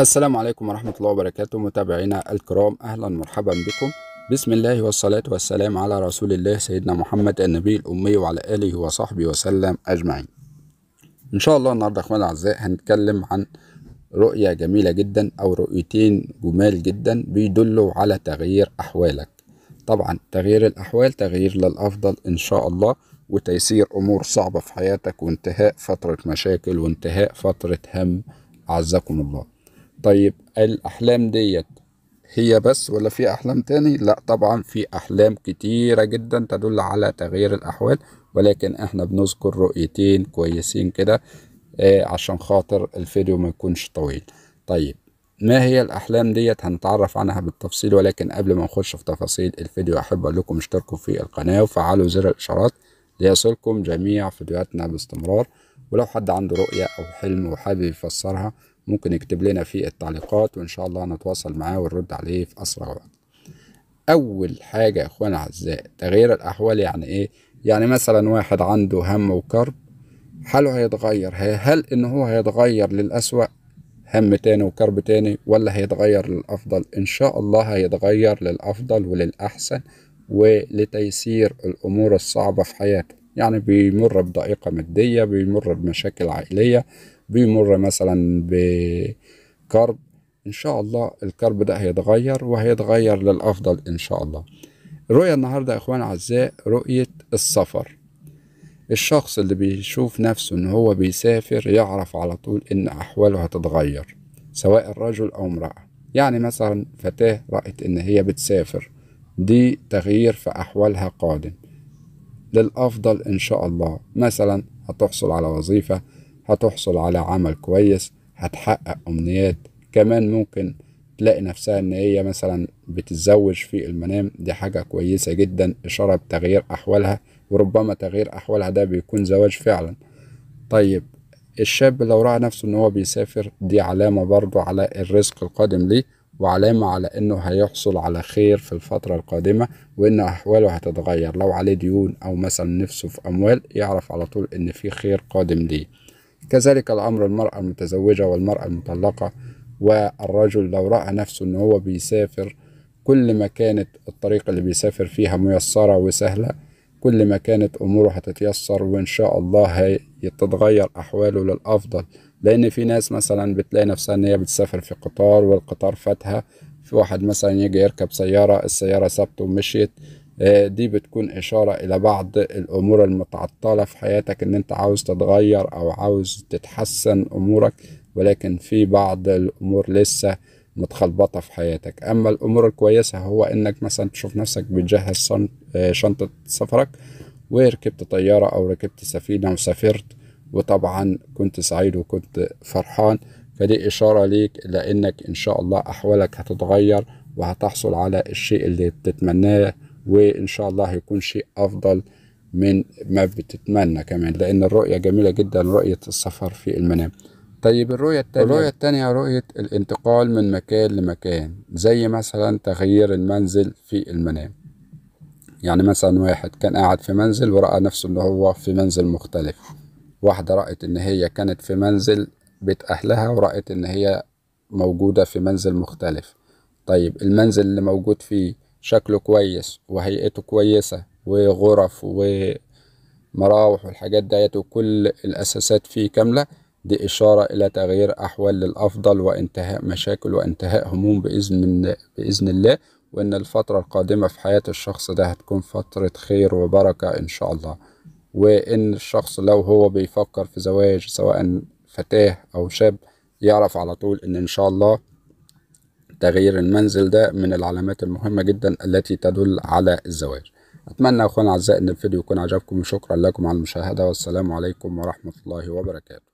السلام عليكم ورحمة الله وبركاته متابعينا الكرام أهلا مرحبا بكم بسم الله والصلاة والسلام على رسول الله سيدنا محمد النبي الأمي وعلى آله وصحبه وسلم أجمعين إن شاء الله النهاردة أخواني الأعزاء هنتكلم عن رؤية جميلة جدا أو رؤيتين جمال جدا بيدلوا على تغيير أحوالك طبعا تغيير الأحوال تغيير للأفضل إن شاء الله وتيسير أمور صعبة في حياتك وانتهاء فترة مشاكل وانتهاء فترة هم عزكم الله طيب الأحلام ديت هي بس ولا في أحلام تاني؟ لا طبعا في أحلام كتيرة جدا تدل على تغيير الأحوال ولكن احنا بنذكر رؤيتين كويسين كده آه عشان خاطر الفيديو ما يكونش طويل طيب ما هي الأحلام ديت هنتعرف عنها بالتفصيل ولكن قبل ما نخش في تفاصيل الفيديو أحب أقول لكم اشتركوا في القناة وفعلوا زر الإشارات ليصلكم جميع فيديوهاتنا باستمرار ولو حد عنده رؤية أو حلم وحابب يفسرها ممكن يكتب لنا في التعليقات وإن شاء الله نتواصل معاه ونرد عليه في أسرع وقت أول حاجة يا إخوانا الأعزاء تغيير الأحوال يعني إيه؟ يعني مثلا واحد عنده هم وكرب حاله هيتغير هل إن هو هيتغير للأسوأ هم تاني وكرب تاني ولا هيتغير للأفضل إن شاء الله هيتغير للأفضل وللأحسن ولتيسير الأمور الصعبة في حياته يعني بيمر بضائقة مادية بيمر بمشاكل عائلية بيمر مثلا بكرب ان شاء الله الكرب ده هيتغير وهيتغير للافضل ان شاء الله الرؤية النهاردة يا اخوان اعزاء رؤية السفر الشخص اللي بيشوف نفسه ان هو بيسافر يعرف على طول ان احواله هتتغير سواء الرجل او امرأة يعني مثلا فتاة رأت ان هي بتسافر دي تغيير في احوالها قادم للافضل ان شاء الله مثلا هتحصل على وظيفة هتحصل على عمل كويس هتحقق أمنيات كمان ممكن تلاقي نفسها إن هي مثلا بتتزوج في المنام دي حاجة كويسة جدا إشارة بتغيير أحوالها وربما تغيير أحوالها ده بيكون زواج فعلا طيب الشاب لو رأى نفسه إن هو بيسافر دي علامة برضه على الرزق القادم ليه وعلامة على إنه هيحصل على خير في الفترة القادمة وإن أحواله هتتغير لو عليه ديون أو مثلا نفسه في أموال يعرف على طول إن في خير قادم ليه كذلك الأمر المرأة المتزوجة والمرأة المطلقة والرجل لو رأى نفسه إن هو بيسافر كل ما كانت الطريقة اللي بيسافر فيها ميسرة وسهلة كل ما كانت أموره هتتيسر وإن شاء الله هتتغير أحواله للأفضل لأن في ناس مثلا بتلاقي نفسها إن هي بتسافر في قطار والقطار فاتها في واحد مثلا يجي يركب سيارة السيارة ثابته ومشيت آه، دي بتكون إشارة إلى بعض الأمور المتعطلة في حياتك إن أنت عاوز تتغير أو عاوز تتحسن أمورك ولكن في بعض الأمور لسه متخلبطة في حياتك أما الأمور الكويسة هو إنك مثلا تشوف نفسك بتجهز آه، شنطة سفرك وركبت طيارة أو ركبت سفينة وسافرت وطبعا كنت سعيد وكنت فرحان فدي إشارة ليك لأنك إن شاء الله أحوالك هتتغير وهتحصل على الشيء اللي بتتمناه وإن شاء الله هيكون شيء أفضل من ما بتتمنى كمان لأن الرؤية جميلة جدا رؤية السفر في المنام طيب الرؤية التانية الرؤية التانية رؤية الانتقال من مكان لمكان زي مثلا تغيير المنزل في المنام يعني مثلا واحد كان قاعد في منزل ورأى نفسه إن هو في منزل مختلف واحدة رأت إن هي كانت في منزل بيت أهلها ورأت إن هي موجودة في منزل مختلف طيب المنزل اللي موجود فيه شكله كويس وهيئته كويسة وغرف ومراوح والحاجات ديت وكل الأساسات فيه كاملة دي إشارة إلى تغيير أحوال للأفضل وانتهاء مشاكل وانتهاء هموم بإذن, بإذن الله وإن الفترة القادمة في حياة الشخص ده هتكون فترة خير وبركة إن شاء الله وإن الشخص لو هو بيفكر في زواج سواء فتاه أو شاب يعرف على طول إن إن شاء الله تغيير المنزل ده من العلامات المهمة جدا التي تدل على الزواج أتمنى أخوان أعزائي أن الفيديو يكون عجبكم وشكرا لكم على المشاهدة والسلام عليكم ورحمة الله وبركاته